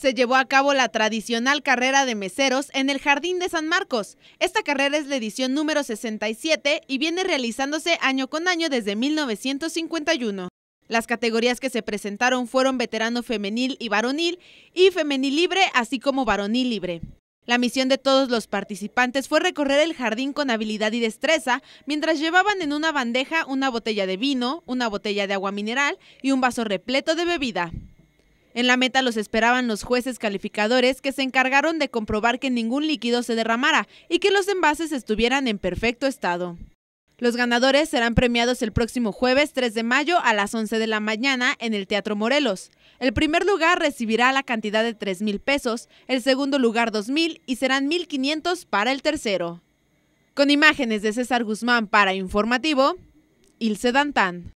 se llevó a cabo la tradicional carrera de meseros en el Jardín de San Marcos. Esta carrera es la edición número 67 y viene realizándose año con año desde 1951. Las categorías que se presentaron fueron veterano femenil y varonil y femenil libre, así como varonil libre. La misión de todos los participantes fue recorrer el jardín con habilidad y destreza, mientras llevaban en una bandeja una botella de vino, una botella de agua mineral y un vaso repleto de bebida. En la meta los esperaban los jueces calificadores que se encargaron de comprobar que ningún líquido se derramara y que los envases estuvieran en perfecto estado. Los ganadores serán premiados el próximo jueves 3 de mayo a las 11 de la mañana en el Teatro Morelos. El primer lugar recibirá la cantidad de 3 mil pesos, el segundo lugar 2 mil y serán 1.500 para el tercero. Con imágenes de César Guzmán para Informativo, Ilse Dantán.